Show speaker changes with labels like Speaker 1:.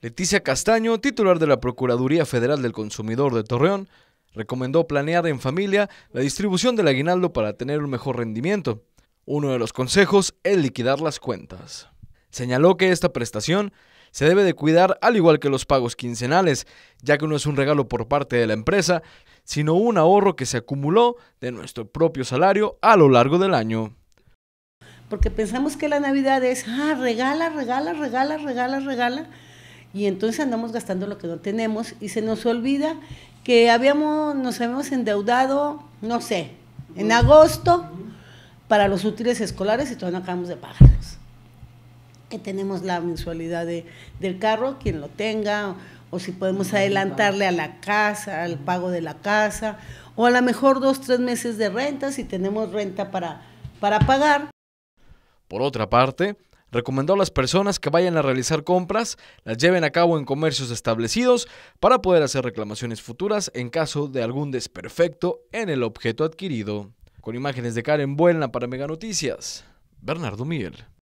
Speaker 1: Leticia Castaño, titular de la Procuraduría Federal del Consumidor de Torreón, recomendó planear en familia la distribución del aguinaldo para tener un mejor rendimiento. Uno de los consejos es liquidar las cuentas. Señaló que esta prestación se debe de cuidar al igual que los pagos quincenales, ya que no es un regalo por parte de la empresa, sino un ahorro que se acumuló de nuestro propio salario a lo largo del año.
Speaker 2: Porque pensamos que la Navidad es, ah, regala, regala, regala, regala, regala y entonces andamos gastando lo que no tenemos y se nos olvida que habíamos, nos habíamos endeudado, no sé, en agosto para los útiles escolares y todavía no acabamos de pagarlos. Que tenemos la mensualidad del carro, quien lo tenga, o, si podemos adelantarle a la casa, al pago de la casa, o a lo mejor dos, tres meses de renta si tenemos renta para, para pagar.
Speaker 1: Por otra parte, recomendó a las personas que vayan a realizar compras las lleven a cabo en comercios establecidos para poder hacer reclamaciones futuras en caso de algún desperfecto en el objeto adquirido. Con imágenes de Karen Buena para Mega Noticias, Bernardo Miguel.